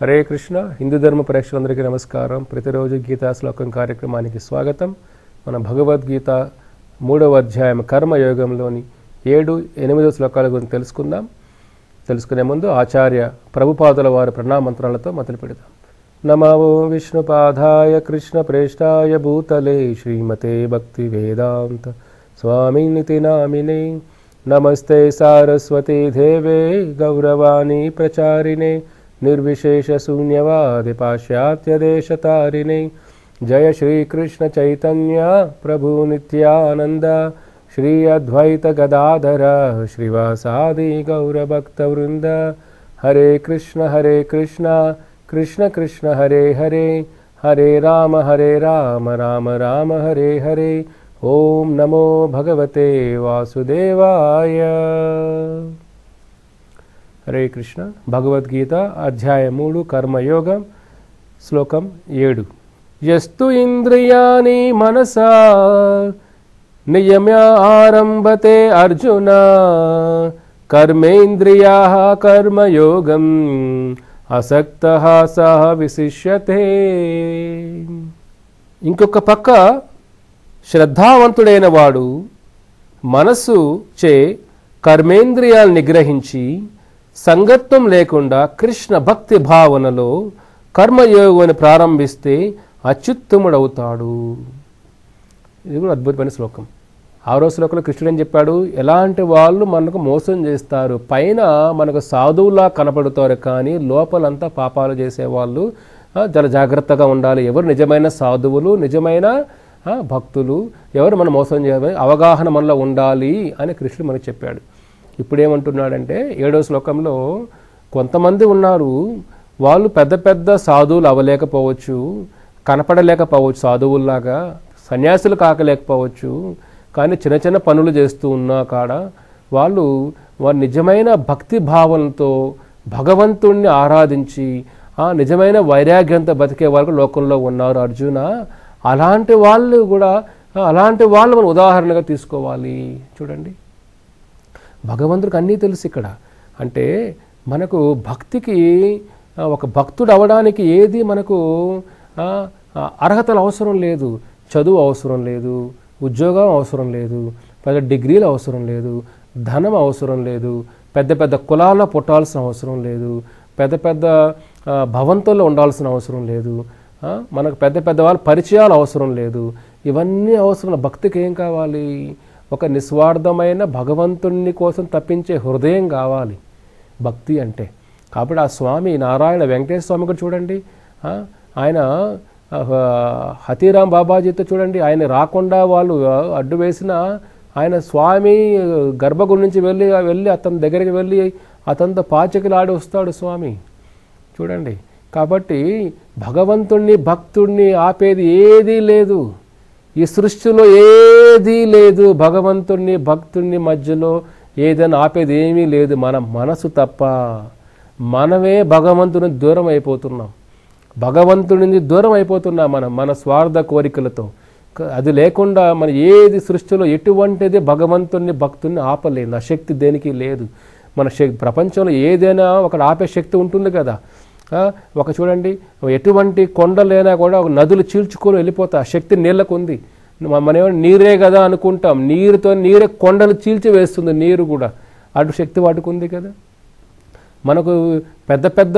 హరే కృష్ణ హిందూ ధర్మ ప్రేక్షకులందరికీ నమస్కారం ప్రతిరోజు గీతా శ్లోకం కార్యక్రమానికి స్వాగతం మన భగవద్గీత మూడవ అధ్యాయం కర్మయోగంలోని ఏడు ఎనిమిదో శ్లోకాల గురించి తెలుసుకుందాం తెలుసుకునే ముందు ఆచార్య ప్రభుపాదుల వారి ప్రణామంత్రాలతో మొదలు పెడదాం నమో విష్ణుపాదాయ కృష్ణ ప్రేష్టాయ భూతలే శ్రీమతే భక్తి వేదాంత స్వామినితి నామినే నమస్తే సారస్వతీ దేవే గౌరవాణి ప్రచారిణే निर्विशेषशून्यवादिपाश्चात्यदेशतारिणे जय श्री कृष्ण श्रीकृष्णचैतन्य प्रभुनित्यानन्द श्री अद्वैतगदाधर श्रीवासादि गौरभक्तवृन्द हरे कृष्ण हरे कृष्ण कृष्ण कृष्ण हरे हरे हरे राम हरे राम राम राम हरे हरे ॐ नमो भगवते वासुदेवाय హరే కృష్ణ భగవద్గీత అధ్యాయ మూడు కర్మయోగం శ్లోకం ఏడు ఎస్తు ఇంద్రియాని మనసా నియమ్య ఆరంభతే అర్జున కర్మేంద్రియా కర్మయోగం అసక్త సహ విశిష్యతే ఇంకొక పక్క శ్రద్ధావంతుడైన వాడు మనస్సు చే కర్మేంద్రియాలు నిగ్రహించి సంగత్వం లేకుండా కృష్ణ భక్తి భావనలో కర్మయోగాన్ని ప్రారంభిస్తే అత్యుత్తముడవుతాడు ఇది కూడా అద్భుతమైన శ్లోకం ఆరో శ్లోకంలో కృష్ణుడు ఏం చెప్పాడు ఎలాంటి వాళ్ళు మనకు మోసం చేస్తారు పైన మనకు సాధువులా కనపడతారు కానీ లోపలంతా పాపాలు చేసేవాళ్ళు చాలా జాగ్రత్తగా ఉండాలి ఎవరు నిజమైన సాధువులు నిజమైన భక్తులు ఎవరు మనం మోసం చేయాలి అవగాహన మనలో ఉండాలి అని కృష్ణుడు మనకు చెప్పాడు ఇప్పుడేమంటున్నాడంటే ఏడో శ్లోకంలో కొంతమంది ఉన్నారు వాళ్ళు పెద్ద పెద్ద సాధువులు అవ్వలేకపోవచ్చు కనపడలేకపోవచ్చు సాధువుల్లాగా సన్యాసులు కాకలేకపోవచ్చు కానీ చిన్న చిన్న పనులు చేస్తూ ఉన్నా కాడ వాళ్ళు వారి నిజమైన భక్తి భావంతో భగవంతుణ్ణి ఆరాధించి ఆ నిజమైన వైరాగ్యంతో బతికే వరకు లోకంలో ఉన్నారు అర్జున అలాంటి వాళ్ళు కూడా అలాంటి వాళ్ళు మనం ఉదాహరణగా తీసుకోవాలి చూడండి భగవంతుడికి అన్నీ తెలుసు ఇక్కడ అంటే మనకు భక్తికి ఒక భక్తుడు అవడానికి ఏది మనకు అర్హతలు అవసరం లేదు చదువు అవసరం లేదు ఉద్యోగం అవసరం లేదు పెద్ద డిగ్రీలు అవసరం లేదు ధనం అవసరం లేదు పెద్ద పెద్ద కులాల్లో పుట్టాల్సిన అవసరం లేదు పెద్ద పెద్ద భవంతుల్లో ఉండాల్సిన అవసరం లేదు మనకు పెద్ద పెద్ద వాళ్ళ పరిచయాలు అవసరం లేదు ఇవన్నీ అవసరం భక్తికి ఏం కావాలి ఒక నిస్వార్థమైన భగవంతుణ్ణి కోసం తప్పించే హృదయం కావాలి భక్తి అంటే కాబట్టి ఆ స్వామి నారాయణ వెంకటేశ్వర స్వామి కూడా చూడండి ఆయన హతీరాం బాబాజీతో చూడండి ఆయన రాకుండా వాళ్ళు అడ్డు వేసిన ఆయన స్వామి గర్భగుడి నుంచి వెళ్ళి వెళ్ళి అతని దగ్గరికి వెళ్ళి అతనితో పాచకులు వస్తాడు స్వామి చూడండి కాబట్టి భగవంతుణ్ణి భక్తుణ్ణి ఆపేది ఏదీ లేదు ఈ సృష్టిలో ఏదీ లేదు భగవంతుణ్ణి భక్తుణ్ణి మధ్యలో ఏదైనా ఆపేది ఏమీ లేదు మన మనసు తప్ప మనమే భగవంతుని దూరం అయిపోతున్నాం భగవంతుడిని దూరం అయిపోతున్నాం మనం మన స్వార్థ కోరికలతో అది లేకుండా మన ఏది సృష్టిలో ఎటువంటిది భగవంతుణ్ణి భక్తుని ఆపలేదు ఆ శక్తి దేనికి లేదు మన ప్రపంచంలో ఏదైనా ఒక ఆపే శక్తి ఉంటుంది కదా ఒక చూడండి ఎటువంటి కొండలైనా కూడా ఒక నదులు చీల్చుకొని వెళ్ళిపోతా శక్తి నీళ్ళకు ఉంది మనం నీరే కదా అనుకుంటాం నీరుతో నీరే కొండలు చీల్చి వేస్తుంది నీరు కూడా అటు శక్తి వాటికి కదా మనకు పెద్ద పెద్ద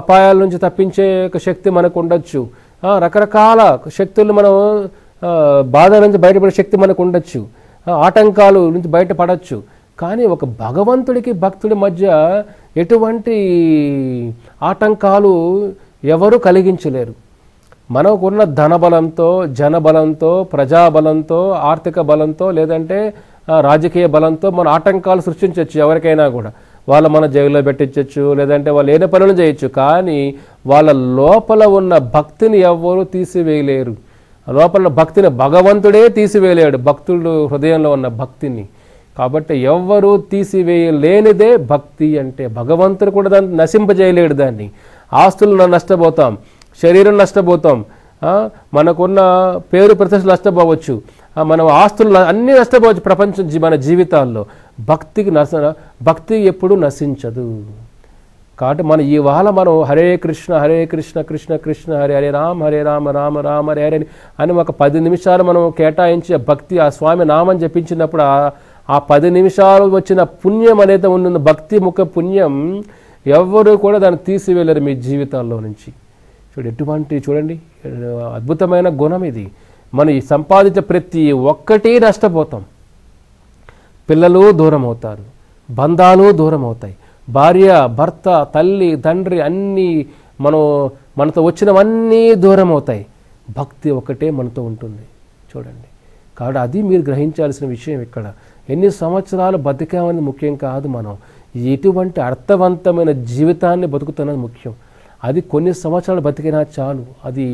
అపాయాల నుంచి తప్పించే ఒక శక్తి మనకు ఉండొచ్చు రకరకాల శక్తులు మనం బాధ నుంచి బయటపడే శక్తి మనకు ఉండొచ్చు ఆటంకాలు నుంచి బయటపడచ్చు కానీ ఒక భగవంతుడికి భక్తుడి మధ్య ఎటువంటి ఆటంకాలు ఎవరు కలిగించలేరు మనకున్న ధనబలంతో జనబలంతో ప్రజాబలంతో ఆర్థిక బలంతో లేదంటే రాజకీయ బలంతో మన ఆటంకాలు సృష్టించవచ్చు ఎవరికైనా కూడా వాళ్ళు మన జైల్లో పెట్టించవచ్చు లేదంటే వాళ్ళు ఏదో పనులు చేయొచ్చు కానీ వాళ్ళ లోపల ఉన్న భక్తిని ఎవరు తీసివేయలేరు లోపల భక్తిని భగవంతుడే తీసివేయలేడు భక్తుడు హృదయంలో ఉన్న భక్తిని కాబట్టి ఎవ్వరూ తీసివేయలేనిదే భక్తి అంటే భగవంతుడు కూడా దాన్ని నశింపజేయలేడు దాన్ని ఆస్తులు నష్టపోతాం శరీరం నష్టపోతాం మనకున్న పేరు ప్రతిష్టలు నష్టపోవచ్చు మనం ఆస్తులు అన్నీ నష్టపోవచ్చు ప్రపంచం మన జీవితాల్లో భక్తికి నశ భక్తి ఎప్పుడూ నశించదు కాబట్టి మన ఇవాళ మనం హరే కృష్ణ హరే కృష్ణ కృష్ణ కృష్ణ హరే హరే రామ్ హరే రామ రామ రామ హరే హరే అని ఒక పది నిమిషాలు మనం కేటాయించి భక్తి ఆ స్వామి నామం జపించినప్పుడు ఆ పది నిమిషాలు వచ్చిన పుణ్యం అనేది ఉన్న భక్తి ముఖ పుణ్యం ఎవరు కూడా దాన్ని తీసివేయలేరు మీ జీవితాల్లో నుంచి చూడు ఎటువంటి చూడండి అద్భుతమైన గుణం ఇది మనం సంపాదించ ప్రతి ఒక్కటి నష్టపోతాం పిల్లలు దూరం అవుతారు బంధాలు దూరం అవుతాయి భార్య భర్త తల్లి తండ్రి అన్నీ మనం మనతో వచ్చినవన్నీ దూరం అవుతాయి భక్తి ఒకటే మనతో ఉంటుంది చూడండి కాబట్టి అది మీరు గ్రహించాల్సిన విషయం ఇక్కడ ఎన్ని సంవత్సరాలు బతికామని ముఖ్యం కాదు మనం ఎటువంటి అర్థవంతమైన జీవితాన్ని బతుకుతున్నది ముఖ్యం అది కొన్ని సంవత్సరాలు బతికినా చాలు అది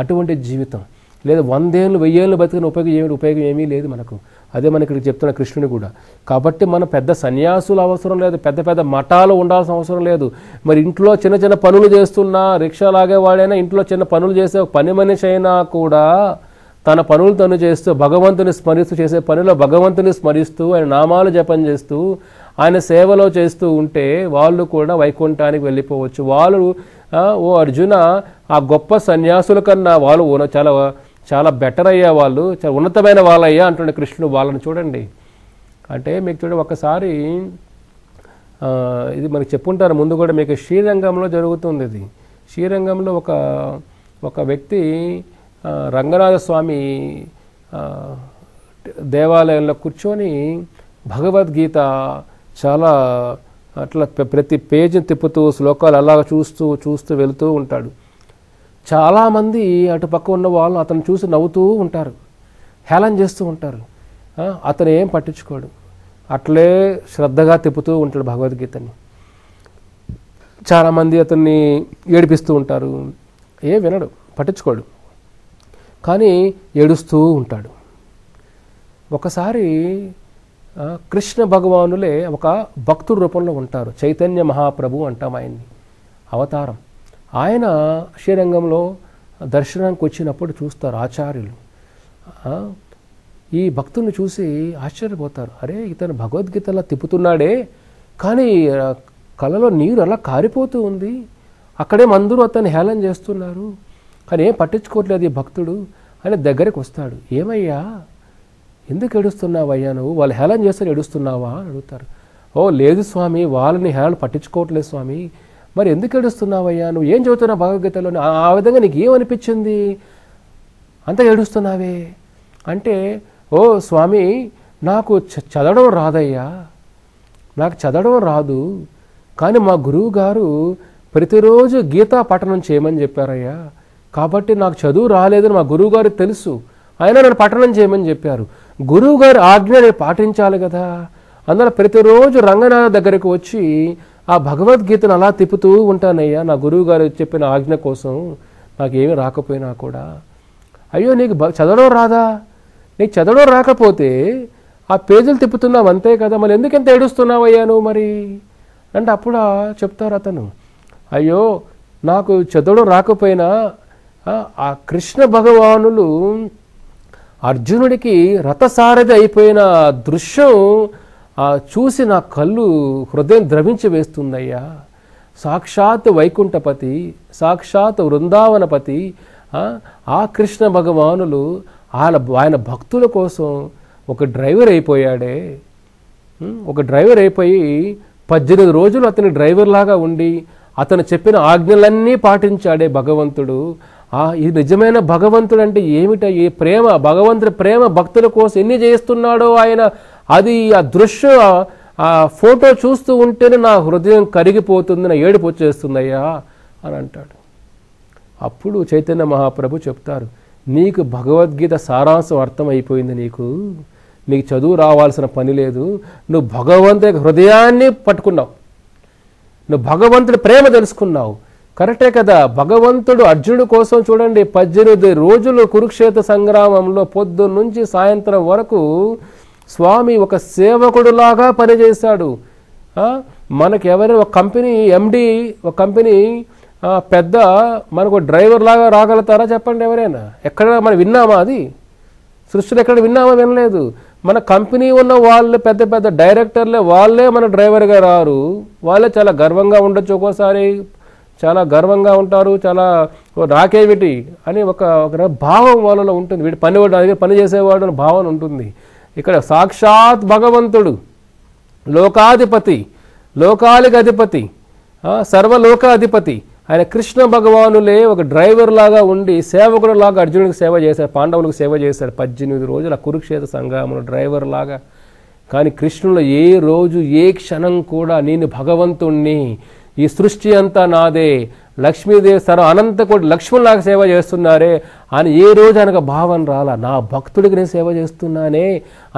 అటువంటి జీవితం లేదా వందేళ్ళు వెయ్యేళ్ళు బతికిన ఉపయోగం ఏమి ఉపయోగం ఏమీ లేదు మనకు అదే మనకి ఇక్కడ చెప్తున్న కృష్ణుని కూడా కాబట్టి మనం పెద్ద సన్యాసులు అవసరం లేదు పెద్ద పెద్ద మఠాలు ఉండాల్సిన అవసరం లేదు మరి ఇంట్లో చిన్న చిన్న పనులు చేస్తున్నా రిక్షా లాగే వాడైనా ఇంట్లో చిన్న పనులు చేసే పని మనిషి అయినా కూడా తన పనులు తను చేస్తూ భగవంతుని స్మరిస్తూ చేసే పనిలో భగవంతుని స్మరిస్తూ ఆయన నామాలు జపం చేస్తూ ఆయన సేవలో చేస్తూ ఉంటే వాళ్ళు కూడా వైకుంఠానికి వెళ్ళిపోవచ్చు వాళ్ళు ఓ అర్జున ఆ గొప్ప సన్యాసుల కన్నా వాళ్ళు చాలా చాలా బెటర్ అయ్యా వాళ్ళు చాలా ఉన్నతమైన వాళ్ళయ్యా అంటుండే కృష్ణుడు వాళ్ళని చూడండి అంటే మీకు చూడండి ఒకసారి ఇది మనకు చెప్పుంటారు ముందు కూడా మీకు శ్రీరంగంలో జరుగుతుంది ఇది శ్రీరంగంలో ఒక ఒక వ్యక్తి రంగనాథస్వామి దేవాలయంలో కూర్చొని భగవద్గీత చాలా అట్లా ప్రతి పేజీని తిప్పుతూ శ్లోకాలు అలాగ చూస్తూ చూస్తూ వెళుతూ ఉంటాడు చాలామంది అటు పక్క ఉన్న వాళ్ళు అతను చూసి నవ్వుతూ ఉంటారు హేళన చేస్తూ ఉంటారు అతను ఏం పట్టించుకోడు అట్లే శ్రద్ధగా తిప్పుతూ ఉంటాడు భగవద్గీతని చాలామంది అతన్ని ఏడిపిస్తూ ఉంటారు ఏ వినడు పట్టించుకోడు కానీ ఏడుస్తూ ఉంటాడు ఒకసారి కృష్ణ భగవానులే ఒక భక్తుడి రూపంలో ఉంటారు చైతన్య మహాప్రభు అంటాం ఆయన్ని అవతారం ఆయన శ్రీరంగంలో దర్శనానికి వచ్చినప్పుడు చూస్తారు ఆచార్యులు ఈ భక్తుల్ని చూసి ఆశ్చర్యపోతారు అరే ఇతను భగవద్గీతలా తిప్పుతున్నాడే కానీ కళలో నీరు అలా కారిపోతూ ఉంది అక్కడే అందరూ అతన్ని హేళన చేస్తున్నారు కానీ ఏం పట్టించుకోవట్లేదు ఈ భక్తుడు అని దగ్గరికి వస్తాడు ఏమయ్యా ఎందుకు ఏడుస్తున్నావయ్యా నువ్వు వాళ్ళు హేళన చేస్తారు ఏడుస్తున్నావా అని అడుగుతారు ఓ లేదు స్వామి వాళ్ళని హేళన పట్టించుకోవట్లేదు స్వామి మరి ఎందుకు ఏడుస్తున్నావయ్యా నువ్వు ఏం చదువుతున్నావు భగవద్గీతలో ఆ విధంగా నీకు ఏమనిపించింది అంత ఏడుస్తున్నావే అంటే ఓ స్వామి నాకు చదవడం రాదయ్యా నాకు చదవడం రాదు కానీ మా గురువు గారు ప్రతిరోజు గీతా పఠనం చేయమని చెప్పారయ్యా కాబట్టి నాకు చదువు రాలేదని మా గురువుగారు తెలుసు ఆయన నన్ను పఠనం చేయమని చెప్పారు గురువుగారు ఆజ్ఞ నేను పాటించాలి కదా అందులో ప్రతిరోజు రంగనాథ దగ్గరకు వచ్చి ఆ భగవద్గీతను అలా తిప్పుతూ ఉంటానయ్యా నా గురువుగారు చెప్పిన ఆజ్ఞ కోసం నాకేమీ రాకపోయినా కూడా అయ్యో నీకు చదవడం రాదా నీకు చదవడం రాకపోతే ఆ పేజీలు తిప్పుతున్నావు అంతే కదా మళ్ళీ ఏడుస్తున్నావు అయ్యా నువ్వు మరి అంటే అప్పుడు చెప్తారు అతను అయ్యో నాకు చదవడం రాకపోయినా ఆ కృష్ణ భగవానులు అర్జునుడికి రథసారథి అయిపోయిన దృశ్యం చూసి నా కళ్ళు హృదయం ద్రవించి వేస్తుందయ్యా సాక్షాత్ వైకుంఠపతి సాక్షాత్ వృందావనపతి ఆ కృష్ణ భగవానులు ఆయన ఆయన భక్తుల కోసం ఒక డ్రైవర్ అయిపోయాడే ఒక డ్రైవర్ అయిపోయి పద్దెనిమిది రోజులు అతని డ్రైవర్లాగా ఉండి అతను చెప్పిన ఆజ్ఞలన్నీ పాటించాడే భగవంతుడు ఇది నిజమైన భగవంతుడు అంటే ఏమిట ఏ ప్రేమ భగవంతుడి ప్రేమ భక్తుల కోసం ఎన్ని చేస్తున్నాడో ఆయన అది ఆ దృశ్య ఆ ఫోటో చూస్తూ ఉంటేనే నా హృదయం కరిగిపోతుంది నా ఏడుపు వచ్చేస్తుందయ్యా అని అంటాడు అప్పుడు చైతన్య మహాప్రభు చెప్తారు నీకు భగవద్గీత సారాంశం అర్థమైపోయింది నీకు నీకు చదువు రావాల్సిన పని లేదు నువ్వు భగవంతుడి హృదయాన్ని పట్టుకున్నావు నువ్వు భగవంతుడి ప్రేమ తెలుసుకున్నావు కరెక్టే కదా భగవంతుడు అర్జునుడు కోసం చూడండి పద్దెనిమిది రోజులు కురుక్షేత్ర సంగ్రామంలో పొద్దు నుంచి సాయంత్రం వరకు స్వామి ఒక సేవకుడులాగా పనిచేశాడు మనకి ఎవరి ఒక కంపెనీ ఎండి ఒక కంపెనీ పెద్ద మనకు డ్రైవర్ లాగా రాగలుగుతారా చెప్పండి ఎవరైనా ఎక్కడ మనం విన్నామా అది సృష్టిలో ఎక్కడ విన్నామా వినలేదు మన కంపెనీ ఉన్న వాళ్ళు పెద్ద పెద్ద డైరెక్టర్లే వాళ్ళే మన డ్రైవర్గా రారు వాళ్ళే చాలా గర్వంగా ఉండొచ్చు ఒక్కోసారి చాలా గర్వంగా ఉంటారు చాలా నాకేమిటి అని ఒక భావం వాళ్ళలో ఉంటుంది వీటి పని నా దగ్గర పని చేసేవాడు అని భావన ఉంటుంది ఇక్కడ సాక్షాత్ భగవంతుడు లోకాధిపతి లోకాలిక అధిపతి సర్వలోక అధిపతి ఆయన కృష్ణ భగవానులే ఒక డ్రైవర్ లాగా ఉండి సేవకుడు లాగా అర్జునుడికి సేవ చేశారు పాండవులకు సేవ చేశారు పద్దెనిమిది రోజుల కురుక్షేత్ర సంగ్రామంలో డ్రైవర్ లాగా కానీ కృష్ణుడు ఏ రోజు ఏ క్షణం కూడా నేను భగవంతుణ్ణి ఈ సృష్టి అంతా నాదే లక్ష్మీదేవి సర్వ కోటి లక్ష్మణ్ నాకు సేవ చేస్తున్నారే అని ఏ రోజు అనక భావన రాలా నా భక్తుడికి నేను సేవ చేస్తున్నానే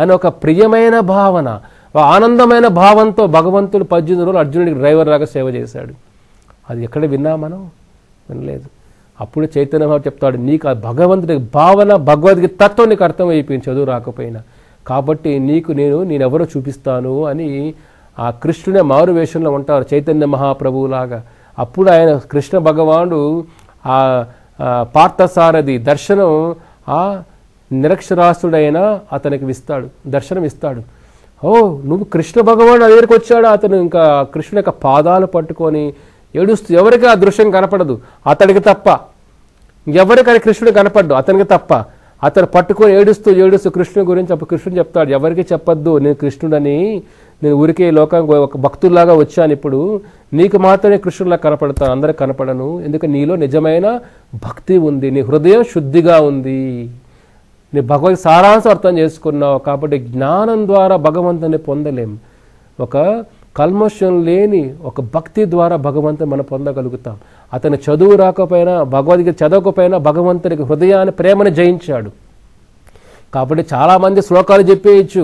అని ఒక ప్రియమైన భావన ఆనందమైన భావంతో భగవంతుడు పద్దెనిమిది రోజులు అర్జునుడికి డ్రైవర్ లాగా సేవ చేశాడు అది ఎక్కడ విన్నా మనం వినలేదు అప్పుడు చైతన్య మహారాజు చెప్తాడు నీకు ఆ భగవంతుడి భావన భగవద్గీత తత్వం నీకు అర్థమైపోయింది చదువు రాకపోయినా కాబట్టి నీకు నేను ఎవరో చూపిస్తాను అని ఆ కృష్ణునే మారు వేషంలో ఉంటారు చైతన్య మహాప్రభువులాగా అప్పుడు ఆయన కృష్ణ భగవానుడు ఆ పార్థసారథి దర్శనం ఆ నిరక్షరాస్తుడైన అతనికి ఇస్తాడు దర్శనం ఇస్తాడు ఓ నువ్వు కృష్ణ భగవానుడు దగ్గరికి వచ్చాడు అతను ఇంకా కృష్ణుని యొక్క పాదాలు పట్టుకొని ఏడుస్తూ ఎవరికి ఆ దృశ్యం కనపడదు అతడికి తప్ప ఎవరికి ఆయన కృష్ణుడు కనపడ్డు అతనికి తప్ప అతను పట్టుకొని ఏడుస్తూ ఏడుస్తూ కృష్ణుని గురించి అప్పుడు కృష్ణుడు చెప్తాడు ఎవరికి చెప్పద్దు నేను కృష్ణుడని నేను ఊరికే లోకం ఒక భక్తుల్లాగా వచ్చాను ఇప్పుడు నీకు మాత్రమే కృష్ణుల్లా కనపడతాను అందరికి కనపడను ఎందుకంటే నీలో నిజమైన భక్తి ఉంది నీ హృదయం శుద్ధిగా ఉంది నీ భగవద్ సారాంశం అర్థం చేసుకున్నావు కాబట్టి జ్ఞానం ద్వారా భగవంతుని పొందలేం ఒక కల్మషం లేని ఒక భక్తి ద్వారా భగవంతుని మనం పొందగలుగుతాం అతను చదువు రాకపోయినా భగవద్గీత చదవకపోయినా భగవంతునికి హృదయాన్ని ప్రేమను జయించాడు కాబట్టి చాలామంది శ్లోకాలు చెప్పేయచ్చు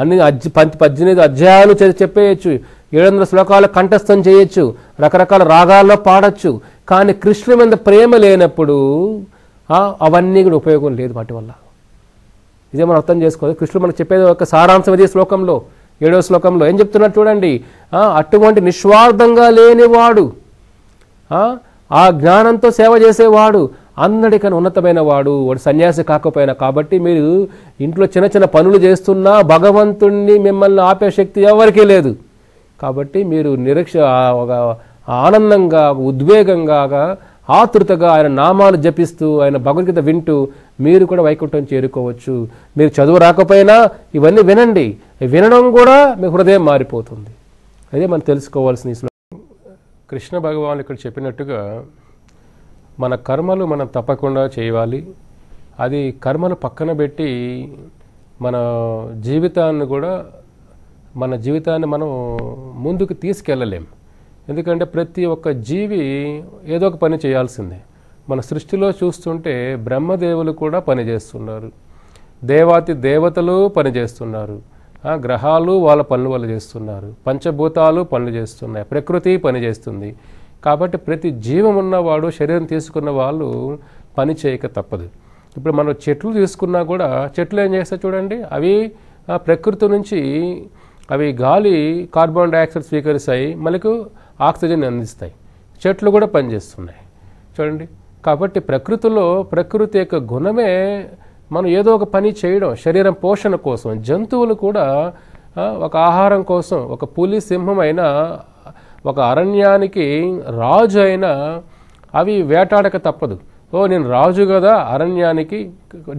అన్ని అజ్ పద్దెనిమిది అధ్యాయాలు చెప్పేయచ్చు ఏడు వందల శ్లోకాలు కంఠస్థం చేయొచ్చు రకరకాల రాగాల్లో పాడచ్చు కానీ కృష్ణుని మీద ప్రేమ లేనప్పుడు అవన్నీ కూడా ఉపయోగం లేదు వాటి వల్ల ఇదే మనం అర్థం చేసుకోవాలి కృష్ణుడు మనకు చెప్పేది ఒక సారాంశం ఇదే శ్లోకంలో ఏడో శ్లోకంలో ఏం చెప్తున్నారు చూడండి అటువంటి నిస్వార్థంగా లేనివాడు ఆ జ్ఞానంతో సేవ చేసేవాడు అన్నడికన్నా ఉన్నతమైన వాడు వాడు సన్యాసి కాకపోయినా కాబట్టి మీరు ఇంట్లో చిన్న చిన్న పనులు చేస్తున్నా భగవంతుణ్ణి మిమ్మల్ని ఆపే శక్తి ఎవరికీ లేదు కాబట్టి మీరు నిరీక్ష ఒక ఆనందంగా ఉద్వేగంగా ఆతృతగా ఆయన నామాలు జపిస్తూ ఆయన భగవద్గీత వింటూ మీరు కూడా వైకుంఠం చేరుకోవచ్చు మీరు చదువు రాకపోయినా ఇవన్నీ వినండి వినడం కూడా మీ హృదయం మారిపోతుంది అదే మనం తెలుసుకోవాల్సిన కృష్ణ భగవాన్ ఇక్కడ చెప్పినట్టుగా మన కర్మలు మనం తప్పకుండా చేయాలి అది కర్మలు పక్కన పెట్టి మన జీవితాన్ని కూడా మన జీవితాన్ని మనం ముందుకు తీసుకెళ్ళలేం ఎందుకంటే ప్రతి ఒక్క జీవి ఏదో ఒక పని చేయాల్సిందే మన సృష్టిలో చూస్తుంటే బ్రహ్మదేవులు కూడా పనిచేస్తున్నారు దేవాతి దేవతలు పనిచేస్తున్నారు గ్రహాలు వాళ్ళ పనులు వాళ్ళు చేస్తున్నారు పంచభూతాలు పనులు చేస్తున్నాయి ప్రకృతి పనిచేస్తుంది కాబట్టి ప్రతి జీవం ఉన్నవాడు శరీరం తీసుకున్న వాళ్ళు పని చేయక తప్పదు ఇప్పుడు మనం చెట్లు తీసుకున్నా కూడా చెట్లు ఏం చేస్తాయి చూడండి అవి ప్రకృతి నుంచి అవి గాలి కార్బన్ డైఆక్సైడ్ స్వీకరిస్తాయి మనకు ఆక్సిజన్ అందిస్తాయి చెట్లు కూడా పనిచేస్తున్నాయి చూడండి కాబట్టి ప్రకృతిలో ప్రకృతి యొక్క గుణమే మనం ఏదో ఒక పని చేయడం శరీరం పోషణ కోసం జంతువులు కూడా ఒక ఆహారం కోసం ఒక పులి సింహం అయినా ఒక అరణ్యానికి రాజు అయినా అవి వేటాడక తప్పదు ఓ నేను రాజు కదా అరణ్యానికి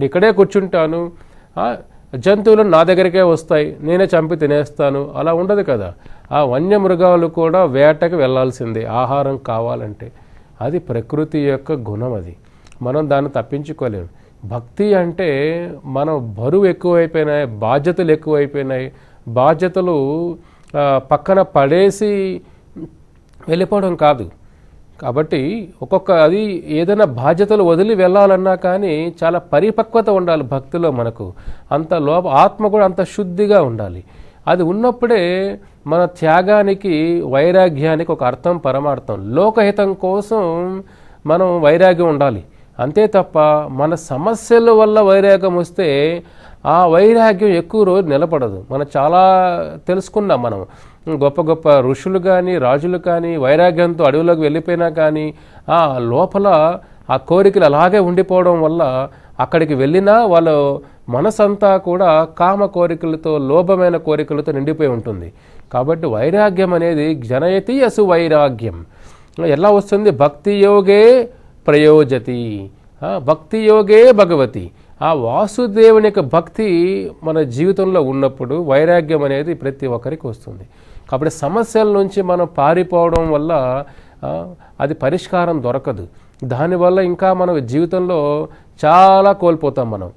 ఇక్కడే కూర్చుంటాను జంతువులు నా దగ్గరికే వస్తాయి నేనే చంపి తినేస్తాను అలా ఉండదు కదా ఆ వన్యమృగాలు కూడా వేటకు వెళ్లాల్సిందే ఆహారం కావాలంటే అది ప్రకృతి యొక్క గుణం అది మనం దాన్ని తప్పించుకోలేము భక్తి అంటే మనం బరువు ఎక్కువైపోయినాయి బాధ్యతలు ఎక్కువైపోయినాయి బాధ్యతలు పక్కన పడేసి వెళ్ళిపోవడం కాదు కాబట్టి ఒక్కొక్క అది ఏదైనా బాధ్యతలు వదిలి వెళ్ళాలన్నా కానీ చాలా పరిపక్వత ఉండాలి భక్తిలో మనకు అంత లోప ఆత్మ కూడా అంత శుద్ధిగా ఉండాలి అది ఉన్నప్పుడే మన త్యాగానికి వైరాగ్యానికి ఒక అర్థం పరమార్థం లోకహితం కోసం మనం వైరాగ్యం ఉండాలి అంతే తప్ప మన సమస్యల వల్ల వైరాగ్యం వస్తే ఆ వైరాగ్యం ఎక్కువ రోజు నిలబడదు మనం చాలా తెలుసుకున్నాం మనం గొప్ప గొప్ప ఋషులు కానీ రాజులు కానీ వైరాగ్యంతో అడవులకు వెళ్ళిపోయినా కానీ ఆ లోపల ఆ కోరికలు అలాగే ఉండిపోవడం వల్ల అక్కడికి వెళ్ళినా వాళ్ళ మనసంతా కూడా కామ కోరికలతో లోభమైన కోరికలతో నిండిపోయి ఉంటుంది కాబట్టి వైరాగ్యం అనేది జనయతి అసు వైరాగ్యం ఎలా వస్తుంది భక్తి యోగే ప్రయోజతి భక్తి యోగే భగవతి ఆ వాసుదేవుని యొక్క భక్తి మన జీవితంలో ఉన్నప్పుడు వైరాగ్యం అనేది ప్రతి ఒక్కరికి వస్తుంది కాబట్టి సమస్యల నుంచి మనం పారిపోవడం వల్ల అది పరిష్కారం దొరకదు దానివల్ల ఇంకా మనం జీవితంలో చాలా కోల్పోతాం మనం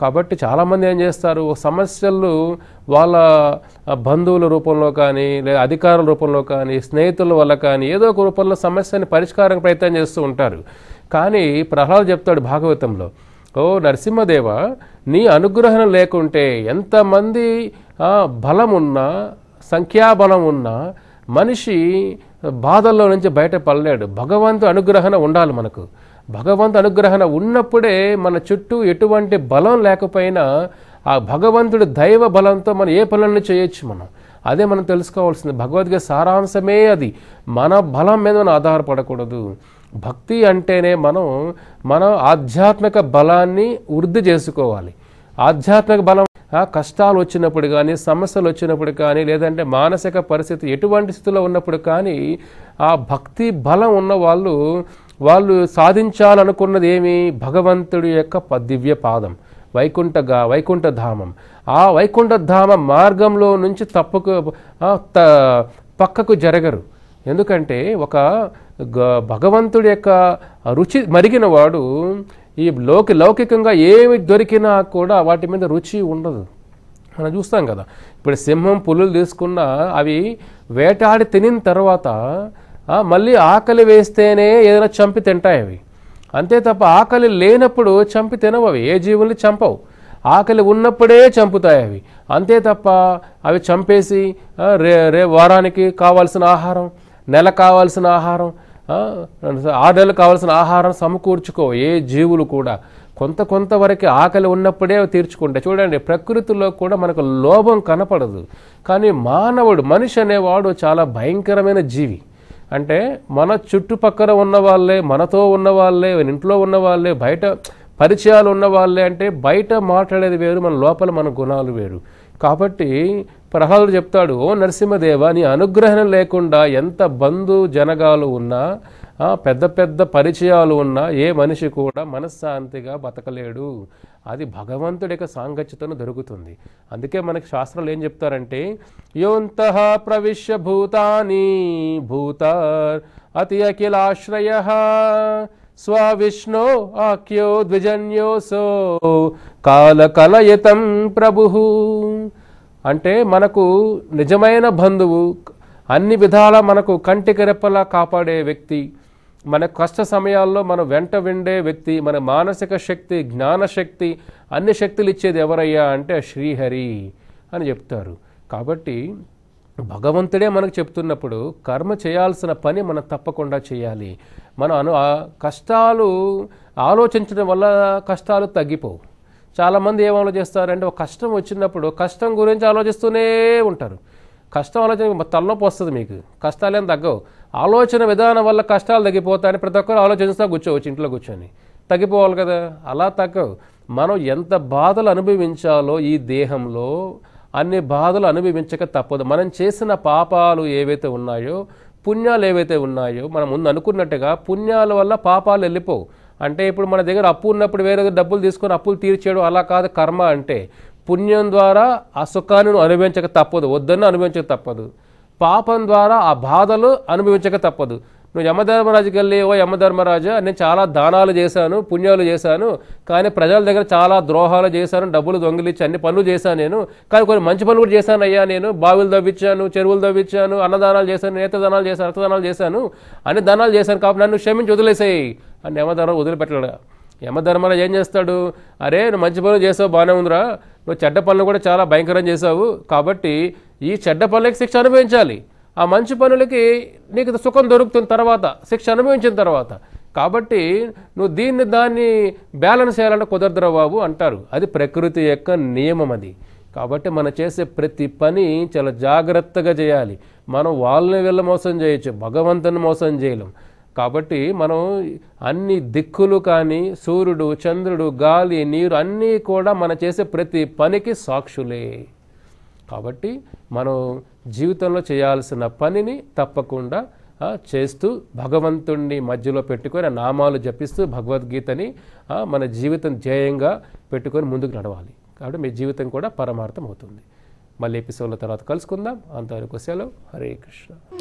కాబట్టి చాలామంది ఏం చేస్తారు సమస్యలు వాళ్ళ బంధువుల రూపంలో కానీ లేదా అధికారుల రూపంలో కానీ స్నేహితుల వల్ల కానీ ఏదో ఒక రూపంలో సమస్యని పరిష్కారం ప్రయత్నం చేస్తూ ఉంటారు కానీ ప్రహ్లాద్ చెప్తాడు భాగవతంలో ఓ నరసింహదేవ నీ అనుగ్రహం లేకుంటే ఎంతమంది బలమున్నా సంఖ్యాబలం ఉన్న మనిషి బాధల్లో నుంచి బయటపడలేడు భగవంతు అనుగ్రహణ ఉండాలి మనకు భగవంతు అనుగ్రహణ ఉన్నప్పుడే మన చుట్టూ ఎటువంటి బలం లేకపోయినా ఆ భగవంతుడి దైవ బలంతో మనం ఏ పనులను చేయొచ్చు మనం అదే మనం తెలుసుకోవాల్సింది భగవద్గీత సారాంశమే అది మన బలం మీద మనం ఆధారపడకూడదు భక్తి అంటేనే మనం మన ఆధ్యాత్మిక బలాన్ని వృద్ధి చేసుకోవాలి ఆధ్యాత్మిక బలం కష్టాలు వచ్చినప్పుడు కానీ సమస్యలు వచ్చినప్పుడు కానీ లేదంటే మానసిక పరిస్థితి ఎటువంటి స్థితిలో ఉన్నప్పుడు కానీ ఆ భక్తి బలం ఉన్న వాళ్ళు వాళ్ళు సాధించాలనుకున్నది ఏమి భగవంతుడి యొక్క దివ్య పాదం వైకుంఠగా వైకుంఠధామం ఆ వైకుంఠధామ మార్గంలో నుంచి తప్పుకు పక్కకు జరగరు ఎందుకంటే ఒక భగవంతుడి యొక్క రుచి మరిగిన వాడు ఈ లోకి లౌకికంగా ఏమి దొరికినా కూడా వాటి మీద రుచి ఉండదు మనం చూస్తాం కదా ఇప్పుడు సింహం పులులు తీసుకున్నా అవి వేటాడి తినిన తర్వాత మళ్ళీ ఆకలి వేస్తేనే ఏదైనా చంపి తింటాయి అవి అంతే తప్ప ఆకలి లేనప్పుడు చంపి తినవు అవి ఏ జీవుల్ని చంపవు ఆకలి ఉన్నప్పుడే చంపుతాయి అవి అంతే తప్ప అవి చంపేసి రే రే వారానికి కావాల్సిన ఆహారం నెల కావాల్సిన ఆహారం ఆ నెలలు కావాల్సిన ఆహారం సమకూర్చుకో ఏ జీవులు కూడా కొంత కొంతవరకు ఆకలి ఉన్నప్పుడే తీర్చుకుంటాయి చూడండి ప్రకృతిలో కూడా మనకు లోభం కనపడదు కానీ మానవుడు మనిషి అనేవాడు చాలా భయంకరమైన జీవి అంటే మన చుట్టుపక్కల ఉన్న వాళ్ళే మనతో ఉన్న వాళ్ళే ఇంట్లో ఉన్న వాళ్ళే బయట పరిచయాలు ఉన్న వాళ్ళే అంటే బయట మాట్లాడేది వేరు మన లోపల మన గుణాలు వేరు కాబట్టి ప్రహ్లాదుడు చెప్తాడు ఓ నరసింహదేవ నీ అనుగ్రహం లేకుండా ఎంత బంధు జనగాలు ఉన్నా పెద్ద పెద్ద పరిచయాలు ఉన్నా ఏ మనిషి కూడా మనశ్శాంతిగా బతకలేడు అది భగవంతుడి యొక్క సాంగత్యతను దొరుకుతుంది అందుకే మనకి శాస్త్రాలు ఏం చెప్తారంటే యోంత ప్రవిశ్య భూతాని భూత అతి అఖిలాశ్రయ స్వవిష్ణో ఆఖ్యో ద్విజన్యోసో కాలకలయతం ప్రభు అంటే మనకు నిజమైన బంధువు అన్ని విధాల మనకు కంటికి రెప్పలా కాపాడే వ్యక్తి మన కష్ట సమయాల్లో మనం వెంట విండే వ్యక్తి మన మానసిక శక్తి జ్ఞానశక్తి అన్ని శక్తులు ఇచ్చేది ఎవరయ్యా అంటే శ్రీహరి అని చెప్తారు కాబట్టి భగవంతుడే మనకు చెప్తున్నప్పుడు కర్మ చేయాల్సిన పని మనం తప్పకుండా చేయాలి మనం అను కష్టాలు ఆలోచించడం వల్ల కష్టాలు తగ్గిపోవు చాలామంది ఏం ఆలోచిస్తారంటే ఒక కష్టం వచ్చినప్పుడు కష్టం గురించి ఆలోచిస్తూనే ఉంటారు కష్టం ఆలోచన తలనొప్పి వస్తుంది మీకు కష్టాలేం తగ్గవు ఆలోచన విధానం వల్ల కష్టాలు తగ్గిపోతాయని ప్రతి ఒక్కరు ఆలోచిస్తూ కూర్చోవచ్చు ఇంట్లో కూర్చొని తగ్గిపోవాలి కదా అలా తగ్గవు మనం ఎంత బాధలు అనుభవించాలో ఈ దేహంలో అన్ని బాధలు అనుభవించక తప్పదు మనం చేసిన పాపాలు ఏవైతే ఉన్నాయో పుణ్యాలు ఏవైతే ఉన్నాయో మనం ముందు అనుకున్నట్టుగా పుణ్యాల వల్ల పాపాలు వెళ్ళిపోవు అంటే ఇప్పుడు మన దగ్గర అప్పు ఉన్నప్పుడు వేరే డబ్బులు తీసుకొని అప్పులు తీర్చేయడం అలా కాదు కర్మ అంటే పుణ్యం ద్వారా ఆ సుఖాన్ని అనుభవించక తప్పదు వద్దని అనుభవించక తప్పదు పాపం ద్వారా ఆ బాధలు అనుభవించక తప్పదు నువ్వు యమధర్మరాజుకి వెళ్ళి ఓ యమధర్మరాజా నేను చాలా దానాలు చేశాను పుణ్యాలు చేశాను కానీ ప్రజల దగ్గర చాలా ద్రోహాలు చేశాను డబ్బులు దొంగిలిచ్చి అన్ని పనులు చేశాను నేను కానీ కొన్ని మంచి పనులు కూడా చేశాను అయ్యా నేను బావిలు తవ్వించాను చెరువులు తవ్వించాను అన్నదానాలు చేశాను నేతదానాలు చేశాను రక్తదానాలు చేశాను అన్ని దానాలు చేశాను కాబట్టి నన్ను క్షమించి వదిలేసాయి అని యమధర్మ వదిలిపెట్టలేడు యమధర్మరాజు ఏం చేస్తాడు అరే నువ్వు మంచి పనులు చేసావు బాగానే ఉందిరా నువ్వు చెడ్డ పనులు కూడా చాలా భయంకరం చేసావు కాబట్టి ఈ చెడ్డ పనులకి శిక్ష అనుభవించాలి ఆ మంచి పనులకి నీకు సుఖం దొరుకుతున్న తర్వాత శిక్ష అనుభవించిన తర్వాత కాబట్టి నువ్వు దీన్ని దాన్ని బ్యాలెన్స్ చేయాలంటే కుదరదురా బాబు అంటారు అది ప్రకృతి యొక్క నియమం అది కాబట్టి మనం చేసే ప్రతి పని చాలా జాగ్రత్తగా చేయాలి మనం వాళ్ళని వెళ్ళ మోసం చేయొచ్చు భగవంతుని మోసం చేయలేం కాబట్టి మనం అన్ని దిక్కులు కానీ సూర్యుడు చంద్రుడు గాలి నీరు అన్నీ కూడా మనం చేసే ప్రతి పనికి సాక్షులే కాబట్టి మనం జీవితంలో చేయాల్సిన పనిని తప్పకుండా చేస్తూ భగవంతుణ్ణి మధ్యలో పెట్టుకొని నామాలు జపిస్తూ భగవద్గీతని మన జీవితం ధ్యేయంగా పెట్టుకొని ముందుకు నడవాలి కాబట్టి మీ జీవితం కూడా పరమార్థం అవుతుంది మళ్ళీ ఎపిసోడ్ల తర్వాత కలుసుకుందాం అంతవరకు సెలవు హరే కృష్ణ